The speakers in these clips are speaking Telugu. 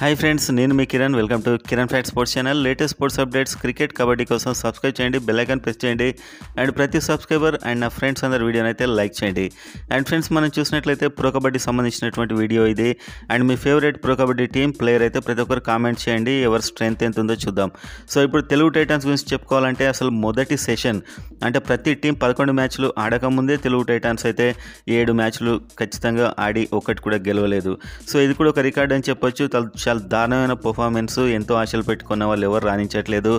హాయ్ ఫ్రెండ్స్ నేను మీ Kiran welcome to Kiran fat sports channel latest sports updates cricket kabaddi కోసం సబ్స్క్రైబ్ చేయండి బెల్లైకాన్ ప్రెస్ చేయండి అండ్ ప్రతి సబ్స్క్రైబర్ అండ్ నా ఫ్రెండ్స్ అందరి వీడియోని అయితే లైక్ చేయండి అండ్ ఫ్రెండ్స్ మనం చూసినట్లయితే ప్రో కబడ్డీ సంబంధించినటువంటి వీడియో ఇది అండ్ మీ favourite pro kabaddi team player అయితే ప్రతి ఒక్కరు కామెంట్ చేయండి ఎవరి స్ట్రెంత్ ఎంత ఉందో చూద్దాం సో ఇప్పుడు తెలుగు టైటాన్స్ గురించి చెప్పుకోవాలంటే అసలు మొదటి సెషన్ అంటే ప్రతి టీం పదకొండు మ్యాచ్లు ఆడకముందే తెలుగు టైటాన్స్ అయితే ఏడు మ్యాచ్లు ఖచ్చితంగా ఆడి ఒకటి కూడా గెలవలేదు సో ఇది కూడా ఒక రికార్డ్ అని చెప్పొచ్చు చాలా దారుణమైన పర్ఫార్మెన్స్ ఎంతో ఆశలు పెట్టుకున్న వాళ్ళు ఎవరు రాణించట్లేదు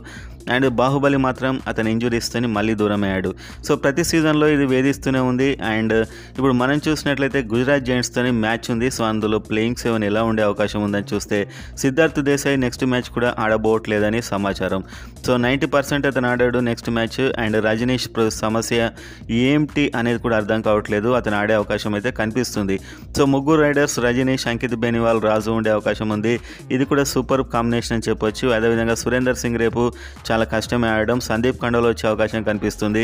అండ్ బాహుబలి మాత్రం అతని ఇంజురీస్తోని మళ్ళీ దూరం అయ్యాడు సో ప్రతి సీజన్లో ఇది వేధిస్తూనే ఉంది అండ్ ఇప్పుడు మనం చూసినట్లయితే గుజరాత్ జైంట్స్తోని మ్యాచ్ ఉంది సో అందులో ప్లేయింగ్ సెవెన్ ఎలా ఉండే అవకాశం ఉందని చూస్తే సిద్ధార్థ్ దేశాయ్ నెక్స్ట్ మ్యాచ్ కూడా ఆడబోవట్లేదని సమాచారం సో నైంటీ పర్సెంట్ అతను ఆడాడు నెక్స్ట్ మ్యాచ్ అండ్ రజనీష్ సమస్య ఏంటి అనేది కూడా అర్థం కావట్లేదు అతను ఆడే అవకాశం అయితే కనిపిస్తుంది సో ముగ్గురు రైడర్స్ రజనీష్ అంకిత్ బెనివాల్ రాజు ఉండే అవకాశం ఉంది ఇది కూడా సూపర్ కాంబినేషన్ అని చెప్పొచ్చు అదేవిధంగా సురేందర్ సింగ్ రేపు చాలా కష్టమే ఆడడం సందీప్ ఖండోలో వచ్చే అవకాశం కనిపిస్తుంది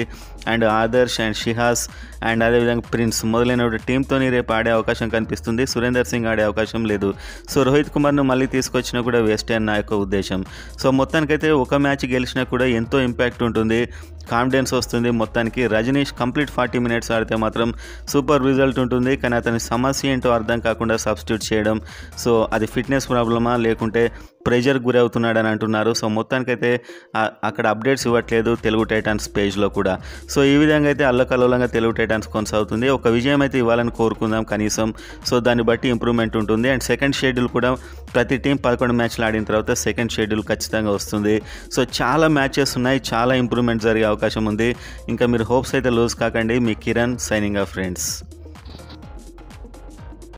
and Adarsh and Shihas and అదేవిధంగా ప్రిన్స్ మొదలైన టీంతోని రేపు ఆడే అవకాశం కనిపిస్తుంది సురేందర్ సింగ్ ఆడే అవకాశం లేదు సో రోహిత్ కుమార్ను మళ్ళీ తీసుకొచ్చినా కూడా వేస్టే అని నా యొక్క ఉద్దేశం సో మొత్తానికైతే ఒక మ్యాచ్ గెలిచినా కూడా ఎంతో ఇంపాక్ట్ ఉంటుంది కాన్ఫిడెన్స్ వస్తుంది మొత్తానికి రజనీష్ కంప్లీట్ ఫార్టీ మినిట్స్ ఆడితే మాత్రం సూపర్ రిజల్ట్ ఉంటుంది కానీ అతని సమస్య ఏంటో అర్థం కాకుండా సబ్స్టిట్యూట్ చేయడం సో అది ఫిట్నెస్ ప్రాబ్లమా లేకుంటే ప్రెషర్ గురవుతున్నాడని అంటున్నారు సో మొత్తానికైతే అక్కడ అప్డేట్స్ ఇవ్వట్లేదు తెలుగు టైటాన్స్ పేజ్లో కూడా సో ఈ విధంగా అయితే అల్లకల్లోలంగా తెలుగు టైటాన్స్ కొనసాగుతుంది ఒక విజయం అయితే ఇవ్వాలని కోరుకుందాం కనీసం సో దాన్ని బట్టి ఇంప్రూవ్మెంట్ ఉంటుంది అండ్ సెకండ్ షెడ్యూల్ కూడా ప్రతి టీం పదకొండు మ్యాచ్లు ఆడిన తర్వాత సెకండ్ షెడ్యూల్ ఖచ్చితంగా వస్తుంది సో చాలా మ్యాచెస్ ఉన్నాయి చాలా ఇంప్రూవ్మెంట్ జరిగే అవకాశం ఉంది ఇంకా మీరు హోప్స్ అయితే లూజ్ కాకండి మీ కిరణ్ సైనింగ్ ఆఫ్ ఫ్రెండ్స్